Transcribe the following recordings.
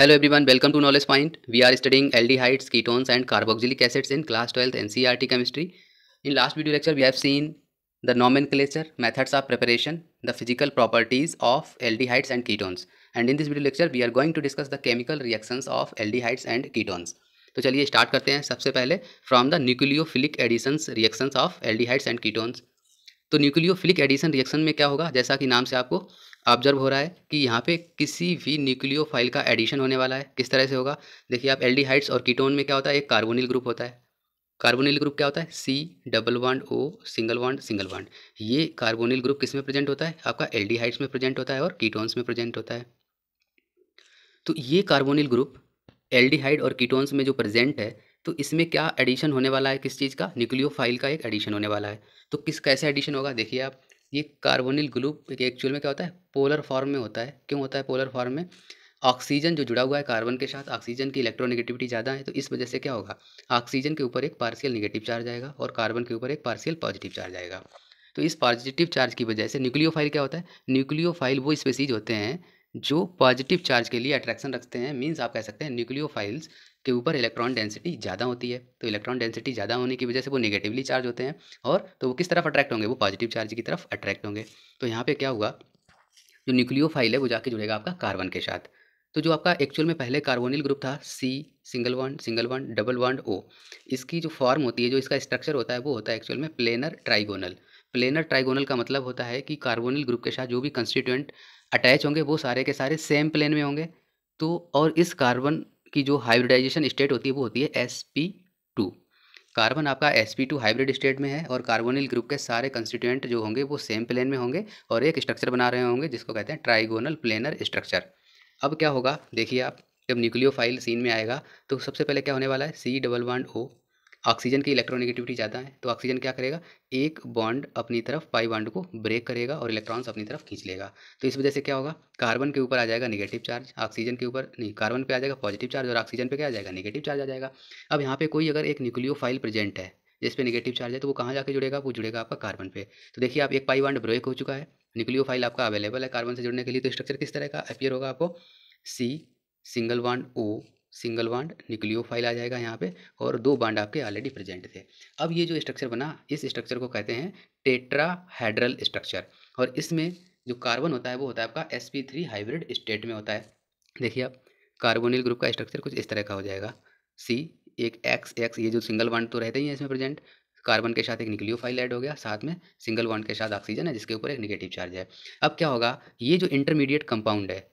hello everyone welcome to knowledge point we are studying aldehydes ketones and carboxylic acids in class twelfth N C R T chemistry in last video lecture we have seen the नॉमिन methods of preparation the physical properties of aldehydes and ketones and in this video lecture we are going to discuss the chemical reactions of aldehydes and ketones तो चलिए start करते हैं सबसे पहले from the nucleophilic additions reactions of aldehydes and ketones तो nucleophilic addition reaction में क्या होगा जैसा कि नाम से आपको ऑब्जर्व हो रहा है कि यहाँ पे किसी भी फाइल का एडिशन होने वाला है किस तरह से होगा देखिए आप एल्डिहाइड्स और कीटोन में क्या होता है एक कार्बोनिल ग्रुप होता है कार्बोनिल ग्रुप क्या होता है C double bond O single bond single bond ये कार्बोनिल ग्रुप किस में प्रेजेंट होता है आपका एल में प्रेजेंट होता है और कीटोन्स में प्रेजेंट होता है तो ये कार्बोनिल ग्रुप एल और कीटोन्स में जो प्रेजेंट है तो इसमें क्या एडिशन होने वाला है किस चीज़ का न्यूक्लियो का एक एडिशन होने वाला है तो किस कैसे एडिशन होगा देखिए आप ये कार्बोनिल एक एक्चुअल में क्या होता है पोलर फॉर्म में होता है क्यों होता है पोलर फॉर्म में ऑक्सीजन जो जुड़ा हुआ है कार्बन के साथ ऑक्सीजन की इलेक्ट्रोनेगेटिविटी ज़्यादा है तो इस वजह से क्या होगा ऑक्सीजन के ऊपर एक पार्शियल नेगेटिव चार्ज आएगा और कार्बन के ऊपर एक पार्शियल पॉजिटिव चार्ज आएगा तो इस पॉजिटिव चार्ज की वजह से न्यूक्लियोफाइल क्या होता है न्यूक्लियोफाइल वो स्पेसीज होते हैं जो पॉजिटिव चार्ज के लिए अट्रैक्शन रखते हैं मीन्स आप कह सकते हैं न्यूक्लियोफाइल्स के ऊपर इलेक्ट्रॉन डेंसिटी ज़्यादा होती है तो इलेक्ट्रॉन डेंसिटी ज़्यादा होने की वजह से वो नेगेटिवली चार्ज होते हैं और तो वो किस तरफ अट्रैक्ट होंगे वो पॉजिटिव चार्ज की तरफ अट्रैक्ट होंगे तो यहाँ पर क्या हुआ जो न्यूक्लियोफाइल है वो जाके जुड़ेगा आपका कार्बन के साथ तो जो आपका एक्चुअल में पहले कार्बोनिल ग्रुप था C single one single one double one O इसकी जो फॉर्म होती है जो इसका स्ट्रक्चर होता है वो होता है एक्चुअल में प्लेनर ट्राइगोनल प्लेनर ट्राइगोनल का मतलब होता है कि कार्बोनिल ग्रुप के साथ जो भी कंस्टिट्यूएंट अटैच होंगे वो सारे के सारे सेम प्लेन में होंगे तो और इस कार्बन की जो हाइब्रिडाइजेशन स्टेट होती है वो होती है एस पी टू कार्बन आपका S P two hybrid state में है और कार्बोनिल ग्रुप के सारे कंस्टिट्यूएंट जो होंगे वो सेम प्लेन में होंगे और एक स्ट्रक्चर बना रहे होंगे जिसको कहते हैं ट्राइगोनल प्लेनर स्ट्रक्चर अब क्या होगा देखिए आप जब न्यूक्लियोफाइल सीन में आएगा तो सबसे पहले क्या होने वाला है C double one O oxygen की इलेक्ट्रोनेगेटिविटी ज़्यादा है तो ऑक्सीजन क्या करेगा एक बॉन्ड अपनी तरफ पाई बॉन्ड को ब्रेक करेगा और इलेक्ट्रॉन्स अपनी तरफ खींच लेगा तो इस वजह से क्या होगा कार्बन के ऊपर आ जाएगा निगेटिव चार्ज ऑक्सीजन के ऊपर नहीं कार्बन पर आ जाएगा पॉजिटिव चार्ज और ऑक्सीजन पर क्या आ जाएगा निगेटिव चार्ज आ जाएगा अब यहाँ पे कोई अगर एक न्यूक्लियो फाइल प्रेजेंट है जिस पर निगेटिव चार्ज है तो वो कहाँ जाकर जुड़ेगा वो जुड़ेगा आपका कार्बन पे तो देखिए आप एक पाई बॉन्ड ब्रेक हो चुका है न्यूक्लियो फाइल आपका अवेलेबल है कार्बन से जुड़ने के लिए तो स्ट्रक्चर किस तरह का अपियर होगा आपको C single bond O single bond फाइल आ जाएगा यहाँ पे और दो बांड आपके ऑलरेडी प्रेजेंट थे अब ये जो स्ट्रक्चर बना इस स्ट्रक्चर को कहते हैं टेट्राहेड्रल स्ट्रक्चर और इसमें जो कार्बन होता है वो होता है आपका एस हाइब्रिड स्टेट में होता है देखिए आप कार्बोनिल ग्रुप का स्ट्रक्चर कुछ इस तरह का हो जाएगा सी एक एक्स एक्स ये जो सिंगल बांड तो रहते ही हैं इसमें प्रेजेंट कार्बन के साथ एक फाइल ऐड हो गया साथ में सिंगल बॉन्ड के साथ ऑक्सीजन है जिसके ऊपर एक निगेटिव चार्ज है अब क्या होगा ये जो इंटरमीडिएट कंपाउंड है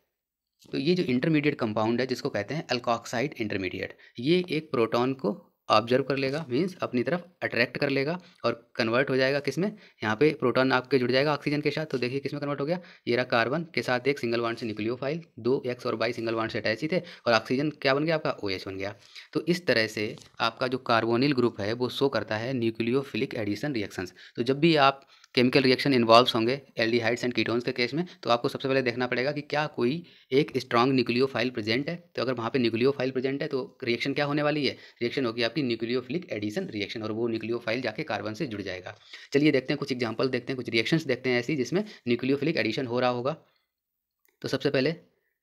तो ये जो इंटरमीडिएट कंपाउंड है जिसको कहते हैं अल्कोक्साइड इंटरमीडिएट ये एक प्रोटॉन को ऑब्जर्व कर लेगा मीन्स अपनी तरफ अट्रैक्ट कर लेगा और कन्वर्ट हो जाएगा किसमें यहाँ पे प्रोटॉन आपके जुड़ जाएगा ऑक्सीजन के साथ तो देखिए किसमें कन्वर्ट हो गया ये रहा कार्बन के साथ एक सिंगल वांड से फाइल दो एक्स और बाई सिंगल वांड से अटैच थे और ऑक्सीजन क्या बन गया आपका ओ एच बन गया तो इस तरह से आपका जो कार्बोनिल ग्रुप है वो शो करता है न्यूक्लियोफिलिक एडिशन रिएक्शन तो जब भी आप केमिकल रिएक्शन इन्वॉल्व होंगे एल्डिहाइड्स एंड कीटोन्स के केस में तो आपको सबसे पहले देखना पड़ेगा कि क्या कोई एक स्ट्रॉन्ग न्यूक्लियो फाइल प्रेजेंट है तो अगर वहाँ पे फाइल प्रेजेंट है तो रिएक्शन क्या होने वाली है रिएक्शन होगी आप आपकी न्यूक्लियोफिलिक एडिशन रिएक्शन और वो न्यूक्लियोफाइल जाके कार्बन से जुड़ जाएगा चलिए देखते हैं कुछ एग्जाम्पल देखते हैं कुछ रिएक्शन देखते हैं ऐसी जिसमें न्यूक्लियोफिलिक एडिशन हो रहा होगा तो सबसे पहले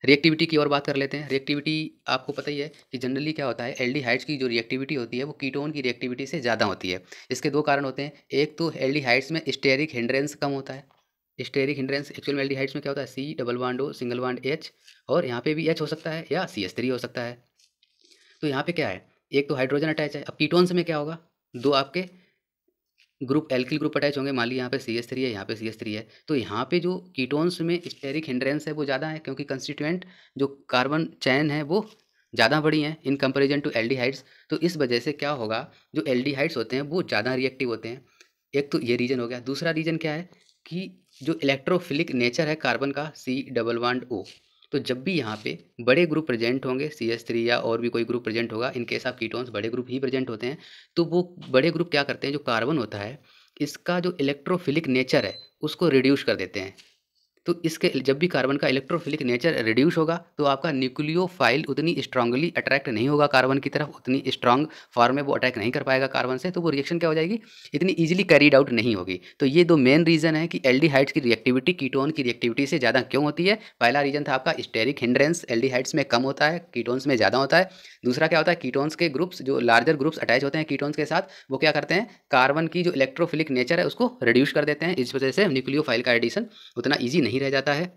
रिएक्टिविटी की और बात कर लेते हैं रिएक्टिविटी आपको पता ही है कि जनरली क्या होता है एल्डिहाइड्स की जो रिएक्टिविटी होती है वो कीटोन की रिएक्टिविटी से ज़्यादा होती है इसके दो कारण होते हैं एक तो एल्डिहाइड्स में स्टेरिक हिंड्रेंस कम होता है स्टेरिक हिंड्रेंस एक्चुअल में एल्डिहाइड्स में क्या होता है सी डबल वन डो सिंगल वन एच और यहाँ पर भी एच हो सकता है या सी एस थ्री हो सकता है तो यहाँ पर क्या है एक तो हाइड्रोजन अटैच है अब कीटोन्स में क्या होगा दो आपके ग्रुप एल्किल ग्रुप अटैच होंगे मान ली यहाँ पे सी एस थ्री है यहाँ पे सी एस थ्री है तो यहाँ पे जो कीटोन्स में स्टेरिक हिंड्रेंस है वो ज़्यादा है क्योंकि कंस्टिट्यूएंट जो कार्बन चैन है वो ज़्यादा बड़ी हैं इन कंपेरिजन टू एल्डिहाइड्स तो इस वजह से क्या होगा जो एल्डिहाइड्स होते हैं वो ज़्यादा रिएक्टिव होते हैं एक तो ये रीज़न हो गया दूसरा रीज़न क्या है कि जो इलेक्ट्रोफिलिक नेचर है कार्बन का सी डबल वन ओ तो जब भी यहाँ पे बड़े ग्रुप प्रेजेंट होंगे सी एस थ्री या और भी कोई ग्रुप प्रेजेंट होगा इन केस ऑफ कीटोन्स बड़े ग्रुप ही प्रेजेंट होते हैं तो वो बड़े ग्रुप क्या करते हैं जो कार्बन होता है इसका जो इलेक्ट्रोफिलिक नेचर है उसको रिड्यूस कर देते हैं तो इसके जब भी कार्बन का इलेक्ट्रोफिलिक नेचर रिड्यूस होगा तो आपका न्यूक्लियोफाइल उतनी स्ट्रांगली अट्रैक्ट नहीं होगा कार्बन की तरफ उतनी स्ट्रांग फॉर्म में वो अटैक नहीं कर पाएगा कार्बन से तो वो रिएक्शन क्या हो जाएगी इतनी ईजिली कैरीड आउट नहीं होगी तो ये दो मेन रीज़न है कि एल की रिएक्टिविटी कीटोन की रिएक्टिविटी से ज़्यादा क्यों होती है पहला रीज़न था आपका स्टेरिक हिंड्रेंस एल में कम होता है कीटोन्स में ज़्यादा होता है दूसरा क्या होता है कीटोन्स के ग्रुप्स जो लार्जर ग्रुप्स अटैच होते हैं कीटोन्स के साथ वो क्या करते हैं कार्बन की जो इलेक्ट्रोफिलिक नेचर है उसको रिड्यूस कर देते हैं इस वजह से न्यूक्लियोफाइल का एडिशन उतना ईजी नहीं नहीं रह जाता है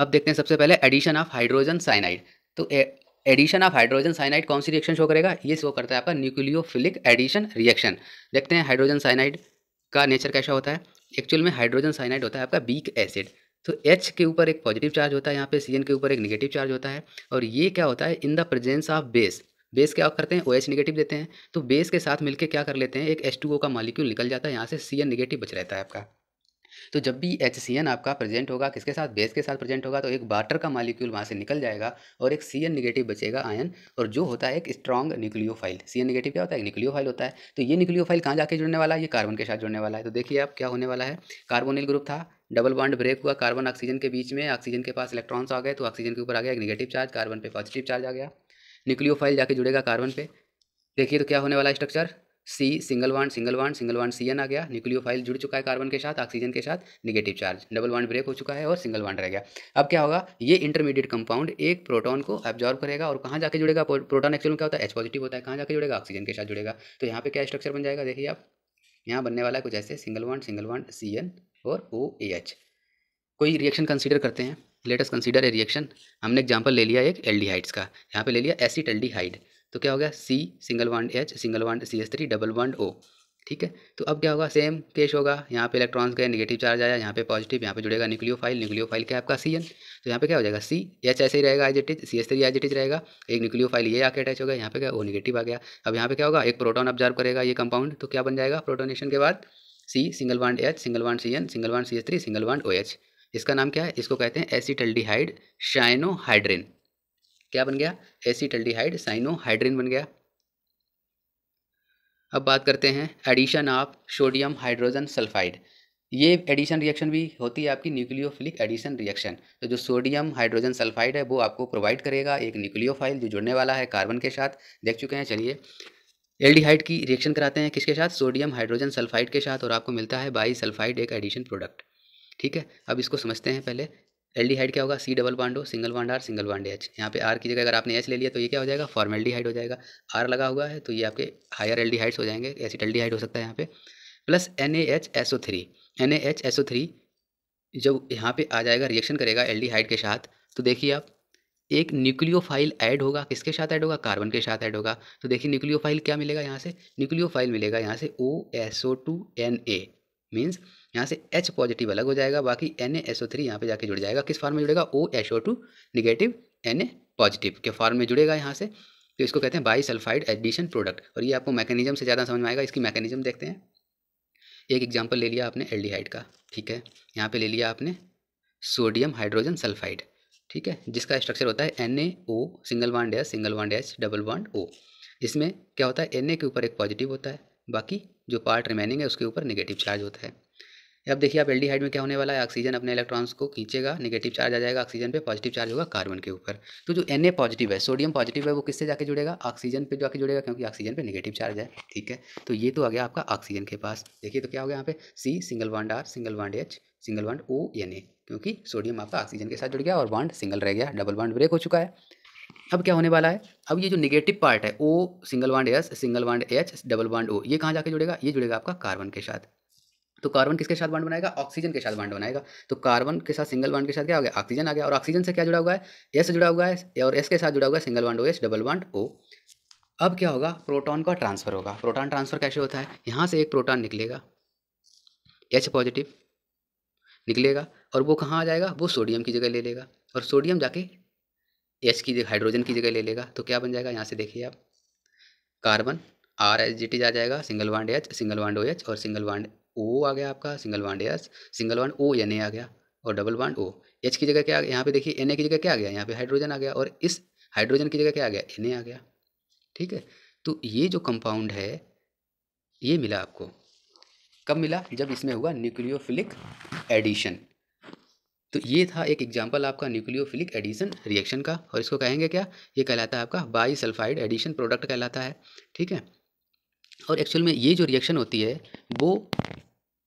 अब देखते हैं सबसे पहले एडिशन ऑफ हाइड्रोजन साइनाइड तो एडिशन ऑफ हाइड्रोजन साइनाइड कौन सी रिएक्शन शो करेगा ये शो करता है आपका न्यूक्लियोफिलिक एडिशन रिएक्शन देखते हैं हाइड्रोजन साइनाइड का नेचर कैसा होता है एक्चुअल में हाइड्रोजन साइनाइड होता है आपका बीक एसिड तो H के ऊपर एक पॉजिटिव चार्ज होता है यहाँ पे Cn के ऊपर एक नेगेटिव चार्ज होता है और ये क्या होता है in the presence of base base क्या करते हैं ओ OH निगेटिव देते हैं तो बेस के साथ मिलके क्या कर लेते हैं एक H2O का मॉलिक्यूल निकल जाता है यहाँ से Cn निगेटिव बच रहता है आपका तो जब भी एच आपका प्रेजेंट होगा किसके साथ बेस के साथ प्रेजेंट होगा तो एक वाटर का मालिक्यूल वहाँ से निकल जाएगा और एक सी निगेटिव बचेगा आयन और जो होता है एक स्ट्रॉन्ग न्यूक्लियोफाइल सी निगेटिव क्या होता है न्यूक्लियोफाइल होता है तो ये न्यूक्लियोफाइल कहाँ जाके जुड़ने वाला है ये कार्बन के साथ जुड़ने वाला है तो देखिए आप क्या होने वाला है कार्बोनिल ग्रुप था डबल बॉन्ड ब्रेक हुआ कार्बन ऑक्सीजन के बीच में ऑक्सीजन के पास इलेक्ट्रॉन्स आ गए तो ऑक्सीजन के ऊपर आ गया एक निगेटिव चार्ज कार्बन पे पॉजिटिव चार्ज आ गया न्यूक्लियोफाइल जाके जुड़ेगा कार्बन पे देखिए तो क्या होने वाला structure C single one single one single one C N आ गया न्यूक्लियोफाइल जुड़ चुका है कार्बन के साथ ऑक्सीजन के साथ निगेटिव चार्ज डबल वन ब्रेक हो चुका है और सिंगल वन रह गया अब क्या होगा ये इंटरमीडिएट कंपाउंड एक प्रोटॉन को एब्जॉर्व करेगा और कहाँ जाके जुड़ेगा प्रोटॉन एक्चुअल में क्या होता है एच पॉजिटिव होता है कहाँ जाकर जुड़ेगा ऑक्सीजन के साथ जुड़ेगा तो यहाँ पे क्या स्ट्रक्चर बन जाएगा देखिए आप यहाँ बनने वाला है कुछ ऐसे single one single one C N और ओ ए एच कोई रिएक्शन कंसिडर करते हैं लेटेस्ट कंसिडर ए रिएक्शन हमने एग्जाम्पल ले लिया एक हाइड्स का यहाँ पर ले लिया एसिड हाइड तो क्या हो गया C single bond H single bond C S three double bond O ठीक है तो अब क्या होगा सेम केस होगा यहाँ पे इलेक्ट्रॉन्स का नेगेटिव चार्ज आया यहाँ पे पॉजिटिव यहाँ पे जुड़ेगा न्यूक्लियो फाइल न्यूक्लियो फाइल क्या आपका सी एन तो यहाँ पे क्या हो जाएगा सी एच ऐसे ही रहेगा एजेटिज सी एस थ्री एजेटिज रहेगा एक फाइल ये आके अटैच हो गया यहाँ पे क्या वो निगेटिव आ गया अब यहाँ पे क्या होगा एक प्रोटोन ऑब्जर्व करेगा ये कंपाउंड तो क्या बन जाएगा प्रोटोनेशन के बाद C single bond H single bond C N single bond C S three single bond O H इसका नाम क्या है इसको कहते हैं एसिटल्डिहाइड शाइनोहाइड्रिन क्या बन गया साइनो साइनोहाइड्रिन बन गया अब बात करते हैं addition of sodium hydrogen sulphide ये एडिशन रिएक्शन भी होती है आपकी न्यूक्लियोफिलिक एडिशन रिएक्शन तो जो सोडियम हाइड्रोजन सल्फाइड है वो आपको प्रोवाइड करेगा एक न्यूक्लियोफाइल जो जुड़ने वाला है कार्बन के साथ देख चुके हैं चलिए एल्डिहाइड की रिएक्शन कराते हैं किसके साथ सोडियम हाइड्रोजन सल्फाइड के साथ और आपको मिलता है बाई सल्फाइड एक एडिशन प्रोडक्ट ठीक है अब इसको समझते हैं पहले एल्डिहाइड क्या होगा C double bond O single bond R single bond H यहाँ पे आर की जगह अगर आपने एच ले लिया तो ये क्या हो जाएगा फॉर्मेल्डिहाइड हो जाएगा आर लगा हुआ है तो ये आपके हायर एल्डिहाइड्स हो जाएंगे एसिड एल्डिहाइड हो सकता है यहाँ पे plus N A H S O three N A H S O three जब यहाँ पे आ जाएगा रिएक्शन करेगा एल्डिहाइड के साथ तो देखिए आप एक न्यूक्लियोफाइल ऐड होगा किसके साथ ऐड होगा कार्बन के साथ ऐड होगा तो देखिए न्यूक्लियोफाइल क्या मिलेगा यहाँ से न्यूक्लियोफाइल मिलेगा यहाँ से O S O two N A means यहाँ से एच पॉजिटिव अलग हो जाएगा बाकी एन एस ओ थ्री यहाँ पर जाके जुड़ जाएगा किस फॉर्म में जुड़ेगा O S O two negative N A positive के फॉर्म में जुड़ेगा यहाँ से तो इसको कहते हैं बाई सल्फाइड एडिशन प्रोडक्ट और ये आपको मैकेनिज्म से ज़्यादा समझ में आएगा इसकी मैकेनिज्म देखते हैं एक एग्जाम्पल ले लिया आपने एल्डिहाइड का ठीक है यहाँ पर ले लिया आपने सोडियम हाइड्रोजन सल्फाइड ठीक है जिसका स्ट्रक्चर होता है N A O single bond S single bond H double bond O इसमें क्या होता है एन ए के ऊपर एक पॉजिटिव होता है बाकी जो पार्ट रिमेनिंग है उसके ऊपर नेगेटिव चार्ज होता है अब देखिए आप एल्डिहाइड में क्या होने वाला है ऑक्सीजन अपने इलेक्ट्रॉन्स को खींचेगा नेगेटिव चार्ज आ जाएगा ऑक्सीजन पे पॉजिटिव चार्ज होगा कार्बन के ऊपर तो जो एन पॉजिटिव है सोडियम पॉजिटिव है वो किससे जाके जुड़ेगा ऑक्सीजन पे जाके जुड़ेगा क्योंकि ऑक्सीजन पे नेगेटिव चार्ज है ठीक है तो ये तो आ गया आपका ऑक्सीजन के पास देखिए तो क्या हो गया यहाँ पे C single bond R single bond H single bond O N A क्योंकि सोडियम आपका ऑक्सीजन के साथ जुड़ गया और वांड सिंगल रह गया डबल वांड ब्रेक हो चुका है अब क्या होने वाला है अब ये जो नेगेटिव पार्ट है O single bond S single bond H double bond O ये कहाँ जाके जुड़ेगा ये जुड़ेगा आपका कार्बन के साथ तो कार्बन किसके साथ बांड बनाएगा ऑक्सीजन के साथ बांड बनाएगा तो कार्बन के साथ सिंगल बांड के साथ क्या हो गया ऑक्सीजन आ गया और ऑक्सीजन से क्या जुड़ा हुआ है एस जुड़ा हुआ है और एस के साथ जुड़ा हुआ है single bond O S double bond O अब क्या होगा प्रोटॉन का ट्रांसफर होगा प्रोटॉन ट्रांसफर कैसे होता है यहाँ से एक प्रोटॉन निकलेगा एच पॉजिटिव निकलेगा और वो कहाँ आ जाएगा वो सोडियम की जगह ले लेगा और सोडियम जाके एच की जगह हाइड्रोजन की जगह ले लेगा तो क्या बन जाएगा यहाँ से देखिए आप कार्बन आर एच जी टी जा जाएगा single bond H single bond O H और सिंगल वांड ओ आ गया आपका single bond S single bond O N A आ गया और डबल वांड ओ एच की जगह क्या यहाँ पे देखिए एन ए की जगह क्या आ गया यहाँ पे हाइड्रोजन आ गया और इस हाइड्रोजन की जगह क्या आ गया एन ए आ गया ठीक है तो ये जो कंपाउंड है ये मिला आपको कब मिला जब इसमें हुआ न्यूक्लियोफिलिक एडिशन तो ये था एक एग्जाम्पल आपका न्यूक्लियोफिलिक एडिशन रिएक्शन का और इसको कहेंगे क्या ये कहलाता है आपका बाई सल्फाइड एडिशन प्रोडक्ट कहलाता है ठीक है और एक्चुअल में ये जो रिएक्शन होती है वो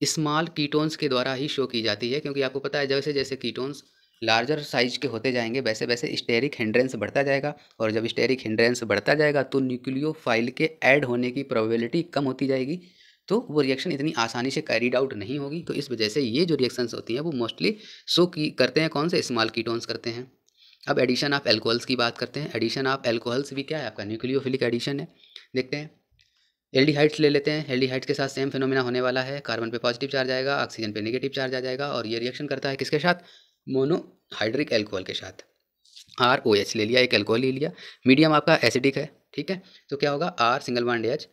स्मॉल कीटोन्स के द्वारा ही शो की जाती है क्योंकि आपको पता है जैसे जैसे कीटोन्स लार्जर साइज के होते जाएंगे वैसे वैसे स्टेरिक हिंड्रेंस बढ़ता जाएगा और जब स्टेरिक हिंड्रेंस बढ़ता जाएगा तो न्यूक्लियो फाइल के ऐड होने की प्रोबेबिलिटी कम होती जाएगी तो वो रिएक्शन इतनी आसानी से कैरीड आउट नहीं होगी तो इस वजह से ये जो रिएक्शंस होती हैं वो मोस्टली शो की करते हैं कौन से स्मॉल कीटोन्स करते हैं अब एडिशन ऑफ एल्कोहल्स की बात करते हैं एडिशन ऑफ एल्कोहल्स भी क्या है आपका न्यूक्लियोफिलिक एडिशन है देखते हैं एल्डिहाइड्स ले लेते हैं एल्डिहाइड्स के साथ सेम फिनोमिना होने वाला है कार्बन पे पॉजिटिव चार्ज आएगा ऑक्सीजन पे नेगेटिव चार्ज आ जाएगा और ये रिएक्शन करता है किसके साथ मोनोहाइड्रिक एल्कोहल के साथ आर ओ एच ले लिया एक एल्कोहल ले लिया मीडियम आपका एसिडिक है ठीक है तो क्या होगा R single one H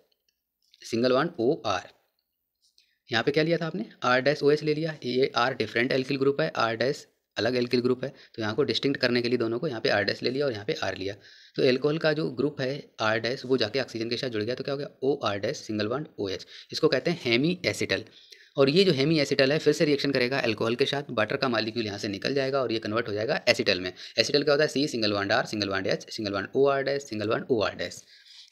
single one O R यहाँ पे क्या लिया था आपने आर डैश ओ एच ले लिया ये आर डिफरेंट एल्किल ग्रुप है आर डैश अलग एल्किल ग्रुप है तो यहाँ को डिस्टिंक्ट करने के लिए दोनों को यहाँ पे आर डैस ले लिया और यहाँ पे आर लिया तो एल्कोहल का जो ग्रुप है आर डैस वो जाके ऑक्सीजन के साथ जुड़ गया तो क्या हो गया O R dash single one O H इसको कहते हैं हेमी एसिटल और ये जो हेमी एसिटल है फिर से रिएक्शन करेगा एल्कोहल के साथ वाटर का मालिक्यूल यहाँ से निकल जाएगा और ये कन्वर्ट हो जाएगा एसिटल में एसिटल क्या होता है C single one R single one H single one O R dash single one O R dash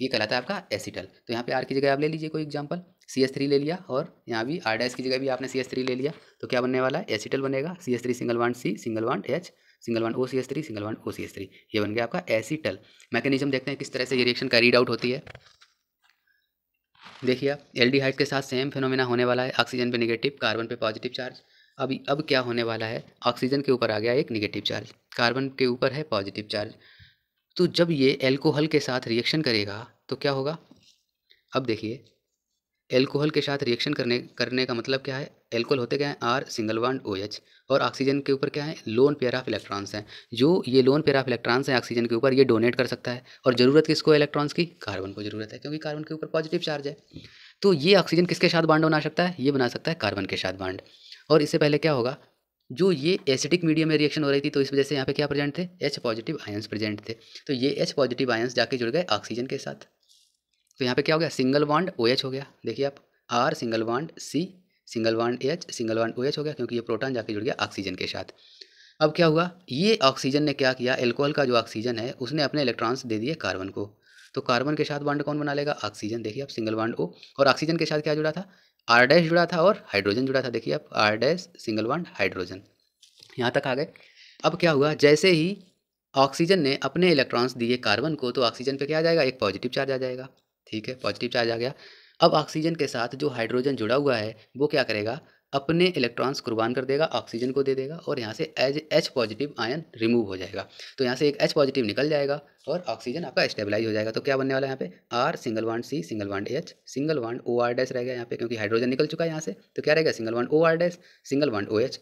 ये कहलाता है आपका एसिटल तो यहाँ पे आर की जगह आप ले लीजिए कोई एग्जाम्पल सी एस थ्री ले लिया और यहाँ भी आर डैश की जगह भी आपने सी एस थ्री ले लिया तो क्या बनने वाला है एसिटल बनेगा C S three single one C single one H single one O C S three single one O C S three ये बन गया आपका एसिटल मैकेनिज्म देखते हैं किस तरह से ये रिएक्शन का रीड आउट होती है देखिए आप एल्डिहाइड के साथ सेम फेनोमेना होने वाला है ऑक्सीजन पे निगेटिव कार्बन पे पॉजिटिव चार्ज अभी अब क्या होने वाला है ऑक्सीजन के ऊपर आ गया एक निगेटिव चार्ज कार्बन के ऊपर है पॉजिटिव चार्ज तो जब ये एल्कोहल के साथ रिएक्शन करेगा तो क्या होगा अब देखिए एल्कोहल के साथ रिएक्शन करने करने का मतलब क्या है एल्कोहल होते क्या है R single one O H और ऑक्सीजन के ऊपर क्या है लोन पेयर ऑफ इलेक्ट्रॉन्स हैं जो ये लोन पेयर ऑफ इलेक्ट्रॉन्स हैं ऑक्सीजन के ऊपर ये डोनेट कर सकता है और ज़रूरत किसको है इलेक्ट्रॉन्स की कार्बन को ज़रूरत है क्योंकि कार्बन के ऊपर पॉजिटिव चार्ज है तो ये ऑक्सीजन किसके साथ बाड बना सकता है ये बना सकता है कार्बन के साथ बांड और इससे पहले क्या होगा जो ये एसिडिक मीडियम में रिएक्शन हो रही थी तो इस वजह से यहाँ पे क्या प्रेजेंट थे एच पॉजिटिव आयंस प्रेजेंट थे तो ये एच पॉजिटिव आयंस जाके जुड़ गए ऑक्सीजन के साथ तो यहाँ पे क्या हो गया सिंगल वांड ओ OH हो गया देखिए आप R single bond C single bond H single bond O OH हो गया क्योंकि ये प्रोटॉन जाके जुड़ गया ऑक्सीजन के साथ अब क्या हुआ ये ऑक्सीजन ने क्या किया एल्कोहल का जो ऑक्सीजन है उसने अपने इलेक्ट्रॉन्स दे दिए कार्बन को तो कार्बन के साथ बांड कौन बना लेगा ऑक्सीजन देखिए आप सिंगल वांड ओ और ऑक्सीजन के साथ क्या जुड़ा था आर डैश जुड़ा था और हाइड्रोजन जुड़ा था देखिए आप R dash single bond hydrogen यहाँ तक आ गए अब क्या हुआ जैसे ही ऑक्सीजन ने अपने इलेक्ट्रॉन्स दिए कार्बन को तो ऑक्सीजन पे क्या आ जाएगा एक पॉजिटिव चार्ज आ जाएगा ठीक है पॉजिटिव चार्ज आ गया अब ऑक्सीजन के साथ जो हाइड्रोजन जुड़ा हुआ है वो क्या करेगा अपने इलेक्ट्रॉन्स कुर्बान कर देगा ऑक्सीजन को दे देगा और यहाँ से as H positive ion remove हो जाएगा तो यहाँ से एक एच पॉजिटिव निकल जाएगा और ऑक्सीजन आपका स्टेबलाइज हो जाएगा तो क्या बनने वाला है यहाँ पे R single bond C single bond H single bond O R dash रह गया यहाँ पे क्योंकि हाइड्रोजन निकल चुका है यहाँ से तो क्या रहेगा single bond O R dash single bond O H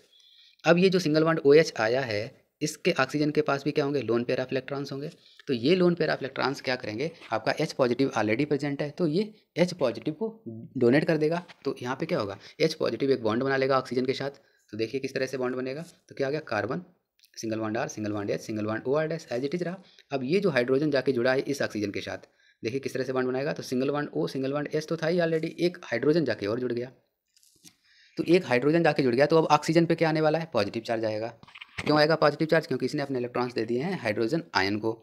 अब ये जो सिंगल वांड ओ एच आया है इसके ऑक्सीजन के पास भी क्या होंगे लोन पेयर ऑफ इलेक्ट्रॉन्स होंगे तो ये लोन पेयर ऑफ इलेक्ट्रॉन्स क्या करेंगे आपका एच पॉजिटिव ऑलरेडी प्रेजेंट है तो ये एच पॉजिटिव को डोनेट कर देगा तो यहाँ पे क्या होगा एच पॉजिटिव एक बॉन्ड बना लेगा ऑक्सीजन के साथ तो देखिए किस तरह से बॉन्ड बनेगा तो क्या हो गया carbon single one R single bond H single one O R dash as it is रहा अब ये जो हाइड्रोजन जाके जुड़ा है इस ऑक्सीजन के साथ देखिए किस तरह से बॉन्ड बनाएगा तो single bond O single bond H तो था ही ऑलरेडी एक हाइड्रोजन जाके और जुड़ गया तो एक हाइड्रोजन जाके जुड़ गया तो अब ऑक्सीजन पे क्या आने वाला है पॉजिटिव चार्ज आएगा क्यों आएगा पॉजिटिव चार्ज क्योंकि इसने अपने इलेक्ट्रॉन्स दे दिए हैं हाइड्रोजन आयन को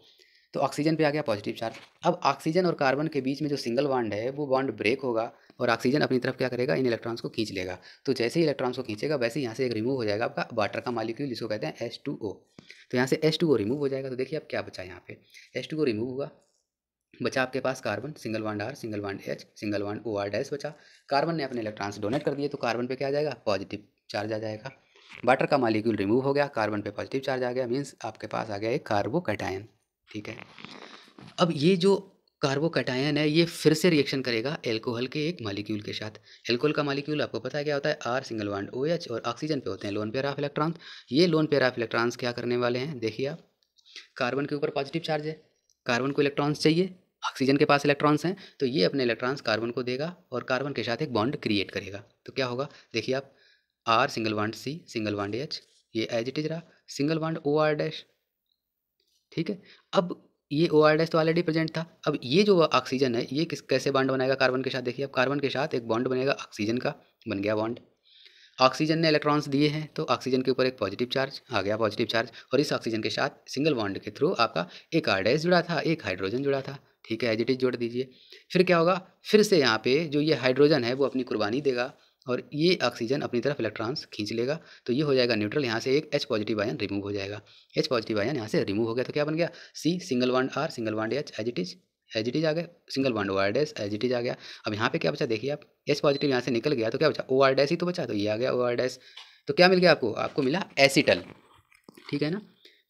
तो ऑक्सीजन पे आ गया पॉजिटिव चार्ज अब ऑक्सीजन और कार्बन के बीच में जो सिंगल बॉन्ड है वो बॉन्ड ब्रेक होगा और ऑक्सीजन अपनी तरफ क्या करेगा इन इलेक्ट्रॉन्स को खींच लेगा तो जैसे ही इलेक्ट्रॉन्स को खींचेगा वैसे यहाँ से एक रिमूव हो जाएगा आपका वाटर का मालिक्यूल जिसको कहते हैं एस तो यहाँ से एस रिमूव हो जाएगा तो देखिए अब क्या बचा यहाँ पे एस रिमूव हुआ बचा आपके पास carbon single bond R single bond H single bond O R dash बचा कार्बन ने अपने इलेक्ट्रॉन्स डोनेट कर दिए तो कार्बन पे क्या आ जाएगा पॉजिटिव चार्ज आ जाएगा वाटर का मालिक्यूल रिमूव हो गया कार्बन पे पॉजिटिव चार्ज आ गया मीन्स आपके पास आ गया एक कार्बोकैटायन ठीक है अब ये जो कार्बोकैटायन है ये फिर से रिएक्शन करेगा एल्कोहल के एक मालिक्यूल के साथ एल्कोहल का मालिक्यूल आपको पता है क्या होता है R single bond O H और ऑक्सीजन पे होते हैं लोन पेयर ऑफ इलेक्ट्रॉन्स ये लोन पेयर ऑफ इलेक्ट्रॉन्स क्या करने वाले हैं देखिए आप कार्बन के ऊपर पॉजिटिव चार्ज है कार्बन को इलेक्ट्रॉन्स चाहिए ऑक्सीजन के पास इलेक्ट्रॉन्स हैं तो ये अपने इलेक्ट्रॉन्स कार्बन को देगा और कार्बन के साथ एक बॉन्ड क्रिएट करेगा तो क्या होगा देखिए आप R single bond C single bond H ये एज इट इज रहा single bond O R dash ठीक है अब ये ओ आर डैश तो ऑलरेडी प्रेजेंट था अब ये जो ऑक्सीजन है ये किस कैसे बॉन्ड बनाएगा कार्बन के साथ देखिए अब कार्बन के साथ एक बॉन्ड बनेगा ऑक्सीजन का बन गया बॉन्ड ऑक्सीजन ने इलेक्ट्रॉन्स दिए हैं तो ऑक्सीजन के ऊपर एक पॉजिटिव चार्ज आ गया पॉजिटिव चार्ज और इस ऑक्सीजन के साथ सिंगल बॉन्ड के थ्रू आपका एक आरडेस जुड़ा था एक हाइड्रोजन जुड़ा था ठीक है एजिटिज जोड़ दीजिए फिर क्या होगा फिर से यहाँ पे जो ये हाइड्रोजन है वो अपनी कुर्बानी देगा और ये ऑक्सीजन अपनी तरफ इलेक्ट्रॉन्स खींच लेगा तो ये हो जाएगा न्यूट्रल यहाँ से एक एच पॉजिटिव आयन रिमूव हो जाएगा एच पॉजिटिव आयन यहाँ से रिमूव हो गया तो क्या बन गया C single bond R single bond H as it is as it is आ गया single bond O R dash as it is आ गया अब यहाँ पे क्या बचा देखिए आप एस पॉजिटिव यहाँ से निकल गया तो क्या बचा ओ आर डैस ही तो बचा तो ये आ गया ओ आर डैस तो क्या मिल गया आपको आपको मिला एसिटल ठीक है ना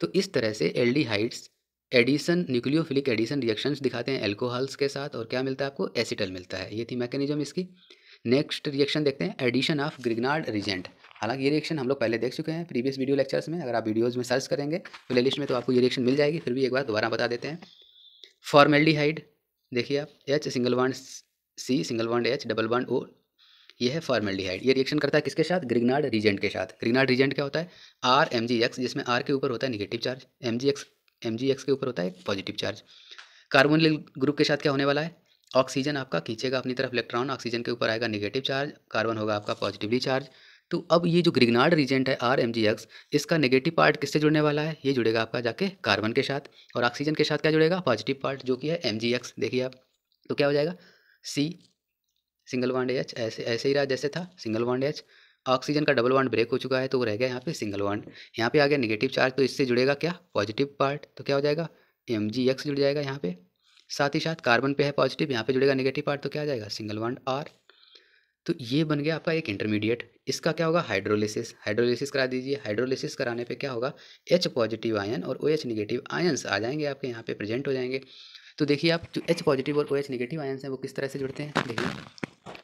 तो इस तरह से aldehydes addition nucleophilic addition reactions दिखाते हैं एल्कोहल्स के साथ और क्या मिलता है आपको एसिटल मिलता है ये थी मैकेनिज्म इसकी नेक्स्ट रिएक्शन देखते हैं एडिशन ऑफ ग्रिगनार्ड रिजेंट हालांकि ये रिएक्शन हम लोग पहले देख चुके हैं प्रीवियस वीडियो लेक्चर्स में अगर आप वीडियोज़ में सर्च करेंगे प्ले तो लिस्ट में तो आपको ये रिएक्शन मिल जाएगी फिर भी एक बार दोबारा बता देते हैं फॉर्मेल्डिहाइड देखिए आप H single bond C single bond H double bond O यह है फॉर्मेल्डिहाइड ये रिएक्शन करता है किसके साथ ग्रिगनाड रीजेंट के साथ ग्रिगनाड रीजेंट क्या होता है आर एम जी एक्स जिसमें आर के ऊपर होता है negative charge M G X M G X के ऊपर होता है पॉजिटिव चार्ज कार्बोनिल ग्रुप के साथ क्या होने वाला है ऑक्सीजन आपका खींचेगा अपनी तरफ इलेक्ट्रॉन ऑक्सीजन के ऊपर आएगा निगेटिव चार्ज कार्बन होगा आपका पॉजिटिवली चार्ज तो अब ये जो ग्रिगनार्ड रीजेंट है आर एम जी एक्स इसका नेगेटिव पार्ट किससे जुड़ने वाला है ये जुड़ेगा आपका जाके कार्बन के साथ और ऑक्सीजन के साथ क्या जुड़ेगा पॉजिटिव पार्ट जो कि है एम जी एक्स देखिए आप तो क्या हो जाएगा सी सिंगल वांड एच ऐसे ऐसे ही रहा जैसे था सिंगल वांड एच ऑक्सीजन का डबल वांड ब्रेक हो चुका है तो वो रह गया यहाँ पे सिंगल वांड यहाँ पे आ गया नेगेटिव चार्ज तो इससे जुड़ेगा क्या पॉजिटिव पार्ट तो क्या हो जाएगा एम जी एक्स जुड़ जाएगा यहाँ पे साथ ही साथ कार्बन पे है पॉजिटिव यहाँ पे जुड़ेगा नेगेटिव पार्ट तो क्या आ जाएगा सिंगल वांड आर तो ये बन गया आपका एक इंटरमीडिएट इसका क्या होगा हाइड्रोलिसिस हाइड्रोलिसिस करा दीजिए हाइड्रोलिसिस कराने पे क्या होगा एच पॉजिटिव आयन और ओ एच निगेटिव आयन्स आ जाएंगे आपके यहाँ पे प्रेजेंट हो जाएंगे तो देखिए आप जो एच पॉजिटिव और ओ एच निगेटिव आयन्स हैं वो किस तरह से जुड़ते हैं देखिए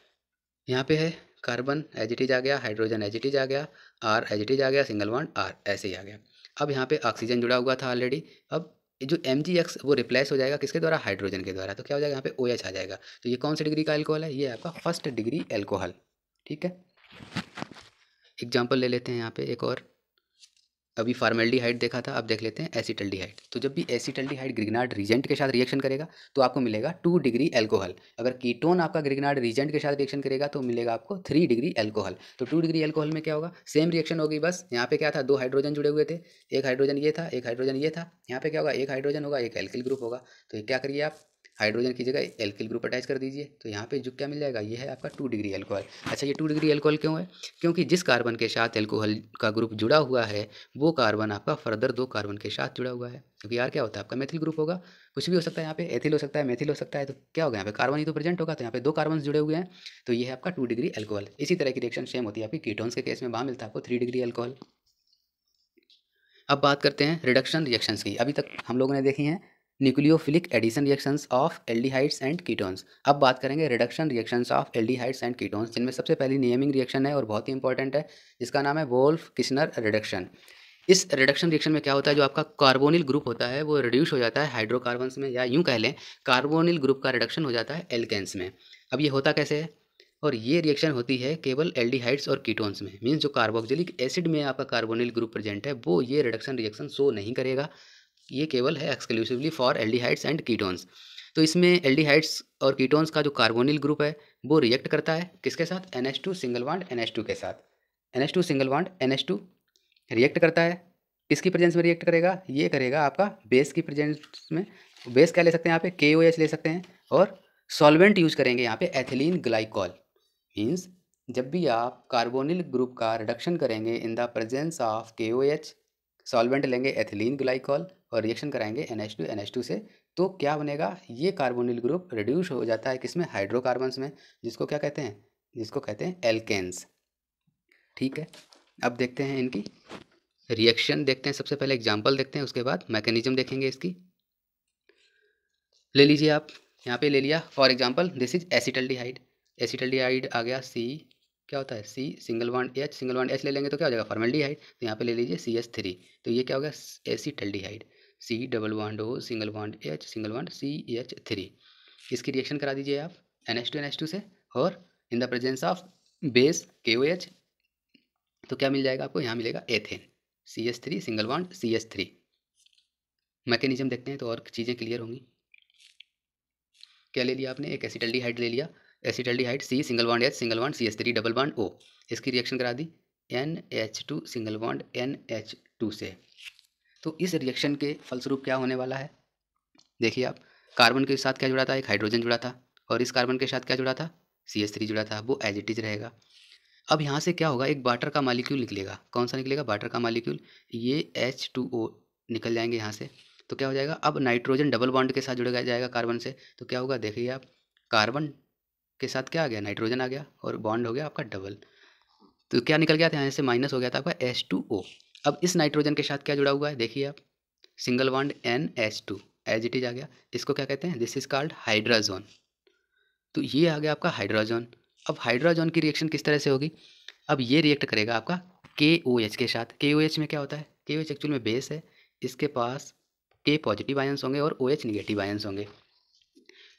यहाँ पे है कार्बन एज इट इज आ गया हाइड्रोजन एज इट इज आ गया आर एज इट इज आ गया सिंगल वन आर ऐसे ही आ गया अब यहाँ पे ऑक्सीजन जुड़ा हुआ था ऑलरेडी अब जो एम जी एक्स वो रिप्लेस हो जाएगा किसके द्वारा हाइड्रोजन के द्वारा तो क्या हो जाएगा यहाँ पे ओ एच आ जाएगा तो ये कौन सी डिग्री का एल्कोहल है ये आपका फर्स्ट डिग्री एल्कोहल ठीक है एग्जाम्पल ले लेते हैं यहाँ पे एक और अभी फार्मेल्डिहाइड देखा था अब देख लेते हैं एसिटल्डिहाइड तो जब भी एसिटल्डिहाइड ग्रिगनाड रिजेंट के साथ रिएक्शन करेगा तो आपको मिलेगा टू डिग्री एल्कोहल अगर कीटोन आपका ग्रिगनाड रिजेंट के साथ रिएक्शन करेगा तो मिलेगा आपको थ्री डिग्री एल्कोहल तो टू डिग्री एल्कोहल में क्या होगा सेम रिएक्शन होगी बस यहाँ पे क्या था दो हाइड्रोजन जुड़े हुए थे एक हाइड्रोजन ये था एक हाइड्रोजन ये था यहाँ पे क्या होगा एक हाइड्रोजन होगा एक एल्किल ग्रुप होगा तो क्या करिए आप हाइड्रोजन की जगह एल्किल ग्रुप अटैच कर दीजिए तो यहाँ पे जो क्या मिल जाएगा ये है आपका टू डिग्री एल्कोहल अच्छा ये टू डिग्री एल्कोहल क्यों है क्योंकि जिस कार्बन के साथ एल्कोहल का ग्रुप जुड़ा हुआ है वो कार्बन आपका फर्दर दो कार्बन के साथ जुड़ा हुआ है क्योंकि यार क्या होता है आपका मेथिल ग्रुप होगा कुछ भी हो सकता है यहाँ पे एथिल हो सकता है मेथिल हो सकता है तो क्या होगा यहाँ पे कार्बन ही तो प्रेजेंट होगा तो यहाँ पे दो कार्बन जुड़े हुए हैं तो ये है आपका टू डिग्री एल्कोहल इसी तरह की रिएक्शन सेम होती है आपकी कीटोन्स के केस में वहाँ मिलता है आपको थ्री डिग्री एल्कोहल अब बात करते हैं रिडक्शन रिएक्शंस की अभी तक हम लोगों ने देखी हैं nucleophilic addition reactions of aldehydes and ketones अब बात करेंगे reduction reactions of aldehydes and ketones जिनमें सबसे पहली नियमिंग रिएक्शन है और बहुत ही इंपॉर्टेंट है जिसका नाम है वोल्फ किशनर रिडक्शन इस रिडक्शन रिएक्शन में क्या होता है जो आपका कार्बोनिल ग्रुप होता है वो रिड्यूस हो जाता है हाइड्रोकार्बन्स में या यूँ कह लें कार्बोनिल ग्रुप का रिडक्शन हो जाता है एल्केन्स में अब ये होता कैसे है और ये रिएक्शन होती है केवल एल्डिहाइड्स और कीटोन्स में मीन्स जो कार्बोक्सिलिक एसिड में आपका कार्बोनिल ग्रुप प्रेजेंट है वो ये रिडक्शन रिएक्शन शो नहीं करेगा ये केवल है exclusively for aldehydes and ketones तो इसमें एल्डिहाइड्स और कीटोन्स का जो कार्बोनिल ग्रुप है वो रिएक्ट करता है किसके साथ N H two single bond N H two के साथ N H two single bond N H two react करता है किसकी प्रेजेंस में रिएक्ट करेगा ये करेगा आपका बेस की प्रेजेंस में बेस क्या ले सकते हैं यहाँ पे के ओ एच ले सकते हैं और सॉल्वेंट यूज़ करेंगे यहाँ पे एथिलीन ग्लाइकॉल मीन्स जब भी आप कार्बोनिल ग्रुप का रिडक्शन करेंगे इन the presence of K O H solvent लेंगे एथिलीन ग्लाइकॉल और रिएक्शन कराएंगे N H two N H two से तो क्या बनेगा ये कार्बोनिल ग्रुप रिड्यूस हो जाता है किसमें हाइड्रोकार्बन्स में जिसको क्या कहते हैं जिसको कहते हैं एल्केन्स ठीक है अब देखते हैं इनकी रिएक्शन देखते हैं सबसे पहले एग्जाम्पल देखते हैं उसके बाद मैकेनिज्म देखेंगे इसकी ले लीजिए आप यहाँ पे ले लिया for example this is acetaldehyde acetaldehyde आ गया सी क्या होता है C single one H single one H ले लेंगे तो क्या हो जाएगा फॉर्मेलिटीहाइड तो यहाँ पे ले लीजिए सी एस थ्री तो ये क्या होगा ए सी हाइड C double one O single one H single one C H three इसकी रिएक्शन करा दीजिए आप N H two N H two से और in the presence of base K O H तो क्या मिल जाएगा आपको यहाँ मिलेगा ethane C S three single one C S three mechanism देखते हैं तो और चीज़ें क्लियर होंगी क्या ले लिया आपने एक हाइड ले लिया acetaldehyde C single bond H single bond C S three double bond O इसकी रिएक्शन करा दी N H two single bond N H two से तो इस रिएक्शन के फलस्वरूप क्या होने वाला है देखिए आप कार्बन के साथ क्या जुड़ा था एक हाइड्रोजन जुड़ा था और इस कार्बन के साथ क्या जुड़ा था सी एस थ्री जुड़ा था वो एज इट इज रहेगा अब यहाँ से क्या होगा एक वाटर का मालिक्यूल निकलेगा कौन सा निकलेगा वाटर का मालिक्यूल ये एच टू ओ निकल जाएंगे यहाँ से तो क्या हो जाएगा अब नाइट्रोजन डबल बॉन्ड के साथ जुड़ जाएगा कार्बन से तो क्या होगा देखिए आप कार्बन के साथ क्या आ गया नाइट्रोजन आ गया और बॉन्ड हो गया आपका डबल तो क्या निकल गया था यहाँ से माइनस हो गया था आपका एस टू ओ अब इस नाइट्रोजन के साथ क्या जुड़ा हुआ है देखिए आप single bond N H two as it is आ गया इसको क्या कहते हैं दिस इज कॉल्ड हाइड्राजोन तो ये आ गया आपका हाइड्राजोन अब हाइड्राजोन की रिएक्शन किस तरह से होगी अब ये रिएक्ट करेगा आपका के ओ एच के साथ के ओ एच में क्या होता है के ओ एच एक्चुअल में बेस है इसके पास के पॉजिटिव आयंस होंगे और ओ एच निगेटिव आयंस होंगे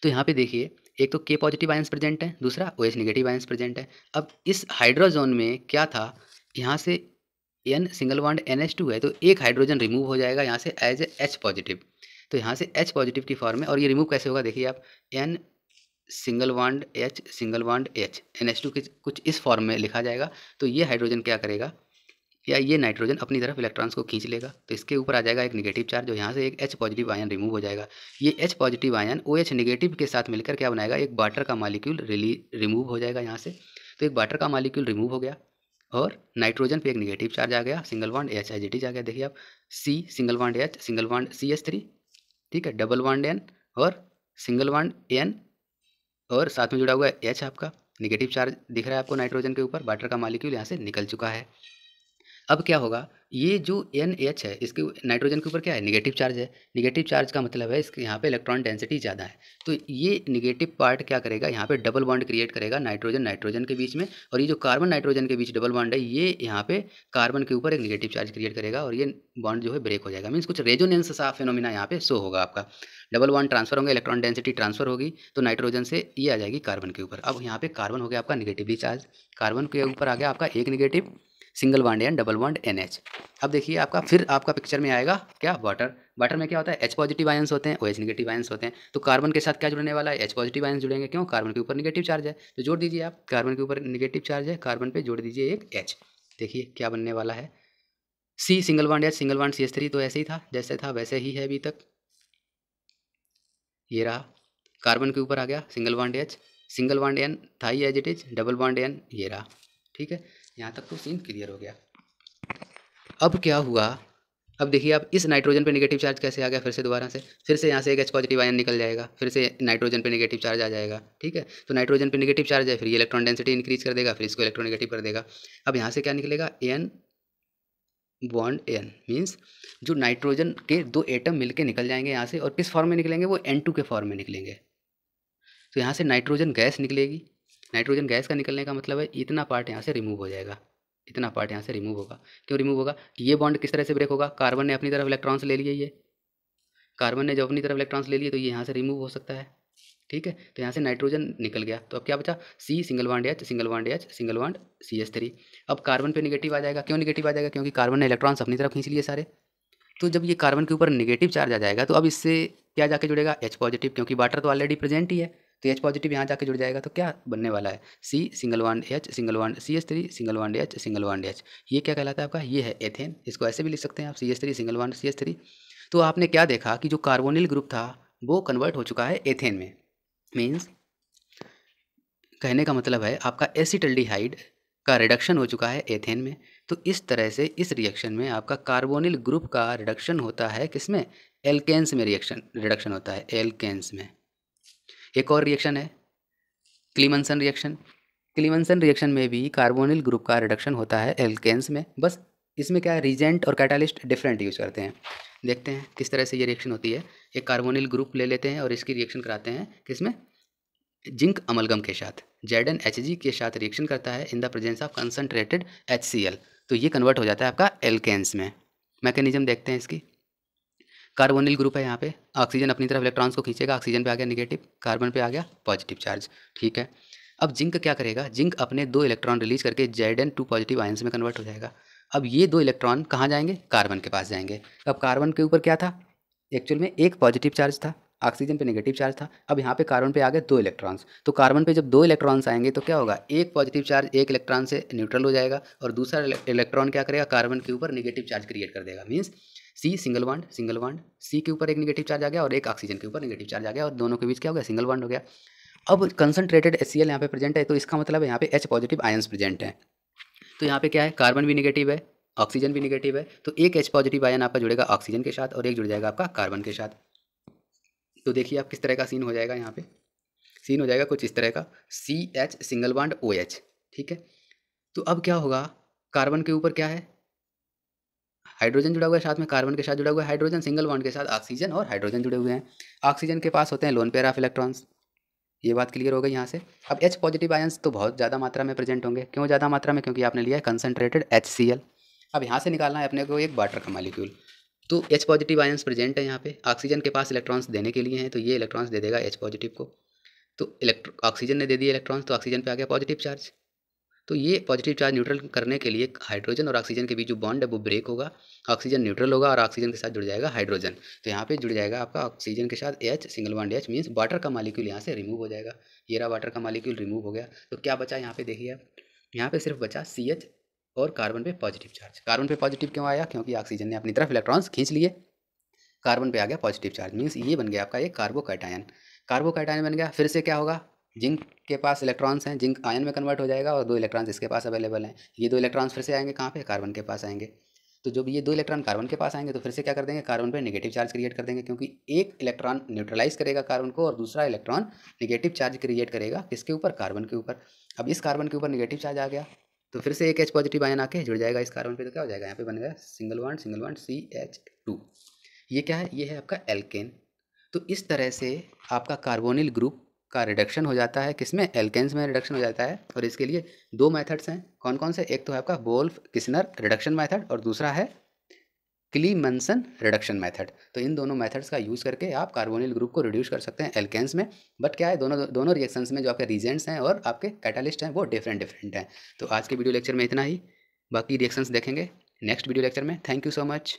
तो यहाँ पे देखिए एक तो के पॉजिटिव आयंस प्रेजेंट है दूसरा O H negative ions present है अब इस हाइड्रोजोन में क्या था यहाँ से N single bond N H two है तो एक हाइड्रोजन रिमूव हो जाएगा यहाँ से एज ए एच पॉजिटिव तो यहाँ से एच पॉजिटिव की फॉर्म है और ये रिमूव कैसे होगा देखिए आप N single bond H single bond H N H two कुछ इस फॉर्म में लिखा जाएगा तो ये हाइड्रोजन क्या करेगा या ये नाइट्रोजन अपनी तरफ इलेक्ट्रॉन्स को खींच लेगा तो इसके ऊपर आ जाएगा एक नेगेटिव चार्ज और यहाँ से एक एच पॉजिटिव आयन रिमूव हो जाएगा ये H positive ion O H negative के साथ मिलकर क्या बनाएगा एक वाटर का मालिक्यूल रिली रिमूव हो जाएगा यहाँ से तो एक वाटर का मालिक्यूल रिमूव हो गया और नाइट्रोजन पे एक निगेटिव चार्ज आ गया सिंगल वांड एच एजिटिज आ गया देखिए आप C single bond H single bond C H three ठीक है डबल वांड एन और सिंगल वांड एन और साथ में जुड़ा हुआ एच आपका निगेटिव चार्ज दिख रहा है आपको नाइट्रोजन के ऊपर वाटर का मालिक्यूल यहाँ से निकल चुका है अब क्या होगा ये जो एन एच है इसके नाइट्रोजन के ऊपर क्या है निगेटिव चार्ज है निगेटिव चार्ज का मतलब है इसके यहाँ पे इलेक्ट्रॉन डेंसिटी ज़्यादा है तो ये निगेटिव पार्ट क्या करेगा यहाँ पे डबल बॉन्ड क्रिएट करेगा नाइट्रोजन नाइट्रोजन के बीच में और ये जो कार्बन नाइट्रोजन के बीच डबल बॉन्ड है ये यहाँ पे कार्बन के ऊपर एक निगेटिव चार्ज क्रिएट करेगा और ये बॉन्ड जो है ब्रेक हो जाएगा मीन्स कुछ रेजोनेंस सा फेनोमिना यहाँ पे शो होगा आपका डबल बॉन्ड ट्रांसफर होंगे इलेक्ट्रॉन डेंसिटी ट्रांसफर होगी तो नाइट्रोजन से ये आ जाएगी कार्बन के ऊपर अब यहाँ पे कार्बन हो गया आपका निगेटिवली चार्ज कार्बन के ऊपर आ गया आपका एक negative single bond N double bond N H अब देखिए आपका फिर आपका पिक्चर में आएगा क्या वाटर वाटर में क्या होता है एच पॉजिटिव आयंस होते हैं ओ एच निगेटिव आयंस होते हैं तो कार्बन के साथ क्या जुड़ने वाला है एच पॉजिटिव आयंस जुड़ेंगे क्यों कार्बन के ऊपर निगेटिव चार्ज है तो जोड़ दीजिए आप कार्बन के ऊपर निगेटिव चार्ज है कार्बन पर जोड़ दीजिए एक एच देखिए क्या बनने वाला है C single bond H single bond C S three तो ऐसे ही था जैसे था वैसे ही है अभी तक ये रहा कार्बन के ऊपर आ गया single bond H single bond N था ही as it is double bond N ये रहा ठीक है यहाँ तक तो सीन क्लियर हो गया अब क्या हुआ अब देखिए आप इस नाइट्रोजन पे नेगेटिव चार्ज कैसे आ गया फिर से दोबारा से फिर से यहाँ से एक एच पॉजिटिव आयन निकल जाएगा फिर से नाइट्रोजन पे नेगेटिव चार्ज आ जाएगा ठीक है तो नाइट्रोजन पे नेगेटिव चार्ज है फिर ये इलेक्ट्रॉन डेंसिटी इंक्रीज कर देगा फिर इसको नेगेटिव कर देगा अब यहाँ से क्या निकलेगा एन बॉन्ड एन मीन्स जो नाइट्रोजन के दो एटम मिलकर निकल जाएंगे यहाँ से और किस फॉर्म में निकलेंगे वो एन के फॉर्म में निकलेंगे तो यहाँ से नाइट्रोजन गैस निकलेगी नाइट्रोजन गैस का निकलने का मतलब है इतना पार्ट यहाँ से रिमूव हो जाएगा इतना पार्ट यहाँ से रिमूव होगा क्यों रिमूव होगा ये बॉन्ड किस तरह से ब्रेक होगा कार्बन ने अपनी तरफ इलेक्ट्रॉन्स ले लिए ये कार्बन ने जब अपनी तरफ इलेक्ट्रॉन्स ले लिए तो ये यहाँ से रिमूव हो सकता है ठीक है तो यहाँ से नाइट्रोजन निकल गया तो अब क्या बचा C single bond H single bond H single bond C S three अब कार्बन पे निगेटिव आ जाएगा क्यों निगेटिव आ जाएगा क्योंकि कार्बन ने इलेक्ट्रॉन्स अपनी तरफ खींच लिए सारे तो जब ये कार्बन के ऊपर निगेटिव चार्ज आ जाएगा तो अब इससे क्या जाके जुड़ेगा एच पॉजिटिव क्योंकि वाटर तो ऑलरेडी प्रेजेंट ही है तो एच पॉजिटिव यहाँ जाके जुड़ जाएगा तो क्या बनने वाला है C single one H single one C S three single one H single one H ये क्या कहलाता है आपका ये है एथेन इसको ऐसे भी लिख सकते हैं आप C S three single one C S three तो आपने क्या देखा कि जो कार्बोनिल ग्रुप था वो कन्वर्ट हो चुका है एथेन में मीन्स कहने का मतलब है आपका एसिटल्डिहाइड का रिडक्शन हो चुका है एथेन में तो इस तरह से इस रिएक्शन में आपका कार्बोनिल ग्रुप का रिडक्शन होता है किसमें एल्केन्स में रिएक्शन रिडक्शन होता है एल्केन्स में एक और रिएक्शन है क्लीमनसन रिएक्शन क्लीमनसन रिएक्शन में भी कार्बोनिल ग्रुप का रिडक्शन होता है एल्केन्स में बस इसमें क्या है रिजेंट और कैटालिस्ट डिफरेंट यूज़ करते हैं देखते हैं किस तरह से ये रिएक्शन होती है एक कार्बोनिल ग्रुप ले लेते हैं और इसकी रिएक्शन कराते हैं किसमें जिंक अमलगम के साथ जेड एन एच जी के साथ रिएक्शन करता है in the presence of concentrated H C L तो ये कन्वर्ट हो जाता है आपका एल्केन्स में मैकेनिज्म देखते हैं इसकी कार्बोनिल ग्रुप है यहाँ पे ऑक्सीजन अपनी तरफ इलेक्ट्रॉन्स को खींचेगा ऑक्सीजन पे आ गया निगेटिव कार्बन पे आ गया पॉजिटिव चार्ज ठीक है अब जिंक क्या करेगा जिंक अपने दो इलेक्ट्रॉन रिलीज करके Z N two positive ions में कन्वर्ट हो जाएगा अब ये दो इलेक्ट्रॉन कहाँ जाएंगे कार्बन के पास जाएंगे अब कार्बन के ऊपर क्या था एक्चुअल में एक पॉजिटिव चार्ज था ऑक्सीजन पे नेगेटिव चार्ज था अब यहाँ पे कार्बन पे आ गए दो इलेक्ट्रॉन्स तो कार्बन पे जब दो इलेक्ट्रॉन्स आएंगे तो क्या होगा एक पॉजिटिव चार्ज एक इलेक्ट्रॉन से न्यूट्रल हो जाएगा और दूसरा इलेक्ट्रॉन क्या करेगा कार्बन के ऊपर नेगेटिव चार्ज क्रिएट कर देगा means C single bond single bond C के ऊपर एक निगेटिव चार्ज आ गया और एक ऑक्सीजन के ऊपर निगेटिव चार्ज आ गया और दोनों के बीच क्या हो गया सिंगल वांड हो गया अब कंसनट्रेटेड एस सी एल यहाँ पे प्रेजेंट है तो इसका मतलब यहाँ पे एच पॉजिटिव आयन्स प्रेजेंट है तो यहाँ पे क्या है कार्बन भी निगेटिव है ऑक्सीजन भी निगेटिव है तो एक एच पॉजिटिव आयन आपका जुड़ेगा ऑक्सीजन के साथ और एक जुड़ जाएगा आपका कार्बन के साथ तो देखिए आप किस तरह का सीन हो जाएगा यहाँ पे सीन हो जाएगा कुछ इस तरह का C H single bond O H ठीक है तो अब क्या होगा कार्बन के ऊपर क्या है हाइड्रोजन जुड़ा हुआ है साथ में कार्बन के साथ जुड़ा हुआ है हाइड्रोजन सिंगल बॉन्ड के साथ ऑक्सीजन और हाइड्रोजन जुड़े हुए हैं ऑक्सीजन के पास होते हैं लोन पेयर ऑफ इलेक्ट्रॉन्स ये बात क्लियर हो गई यहाँ से अब एच पॉजिटिव आयंस तो बहुत ज़्यादा मात्रा में प्रेजेंट होंगे क्यों ज़्यादा मात्रा में क्योंकि आपने लिया है कंसनट्रेटेड एच सी एल अब यहाँ से निकालना है अपने को एक वाटर का मालिक्यूल तो एच पॉजिटिव आयंस प्रेजेंट है यहाँ पे ऑक्सीजन के पास इलेक्ट्रॉन्स देने के लिए हैं तो ये इलेक्ट्रॉन्स दे देगा एच पॉजिटिव को तो इलेक्ट्रो ऑक्सीजन ने दे दिए इलेक्ट्रॉन्स तो ऑक्सीजन पे आ गया पॉजिटिव चार्ज तो ये पॉजिटिव चार्ज न्यूट्रल करने के लिए हाइड्रोजन और ऑक्सीजन के बीच जो बॉन्ड है वो ब्रेक होगा ऑक्सीजन न्यूट्रल होगा और ऑक्सीजन के साथ जुड़ जाएगा हाइड्रोजन तो यहाँ पे जुड़ जाएगा आपका ऑक्सीजन के साथ H single bond H means water का मालिक्यूल यहाँ से रिमूव हो जाएगा ये रहा वाटर का मालिक्यूल रिमूव हो गया तो क्या बचा यहाँ पे देखिए आप यहाँ पे सिर्फ बचा सी एच और कार्बन पे पॉजिटिव चार्ज कार्बन पे पॉजिटिव क्यों आया क्योंकि ऑक्सीजन ने अपनी तरफ इलेक्ट्रॉन्स खींच लिए कार्बन पे आ गया पॉजिटिव चार्ज मीन्स ये बन गया आपका ये कार्बोकाटायन कार्बोकाटायन बन गया फिर से क्या होगा जिंक के पास इलेक्ट्रॉन्स हैं जिंक आयन में कन्वर्ट हो जाएगा और दो इलेक्ट्रॉन्स इसके पास अवेलेबल हैं ये दो इलेक्ट्रॉन्स फिर से आएंगे कहाँ पे कार्बन के पास आएंगे तो जब ये दो इलेक्ट्रॉन कार्बन के पास आएंगे तो फिर से क्या कर देंगे कार्बन पे नेगेटिव चार्ज क्रिएट कर देंगे क्योंकि एक इलेक्ट्रॉन न्यूट्रलाइज करेगा कार्बन को और दूसरा इलेक्ट्रॉन नेगेटिव चार्ज क्रिएट करेगा किसके ऊपर कार्बन के ऊपर अब इस कार्बन के ऊपर नेगेटिव चार्ज आ गया तो फिर से एक एच पॉजिटिव आयन आके जुड़ जाएगा इस कार्बन पर तो क्या हो जाएगा यहाँ पर बन गया single one single one C H two ये क्या है ये है आपका एल्केन तो इस तरह से आपका कार्बोनिल ग्रुप का रिडक्शन हो जाता है किसमें एल्केन्स में रिडक्शन हो जाता है और इसके लिए दो मैथड्स हैं कौन कौन से एक तो है आपका बोल्फ किसनर रिडक्शन मैथड और दूसरा है क्ली रिडक्शन मेथड तो इन दोनों मेथड्स का यूज़ करके आप कार्बोनिल ग्रुप को रिड्यूस कर सकते हैं एल्केन्स में बट क्या है दोनों दोनों रिएक्शंस में जो आपके रीजेंट्स हैं और आपके कैटालिस्ट हैं वो डिफरेंट डिफरेंट हैं तो आज के वीडियो लेक्चर में इतना ही बाकी रिएक्शंस देखेंगे नेक्स्ट वीडियो लेक्चर में थैंक यू सो मच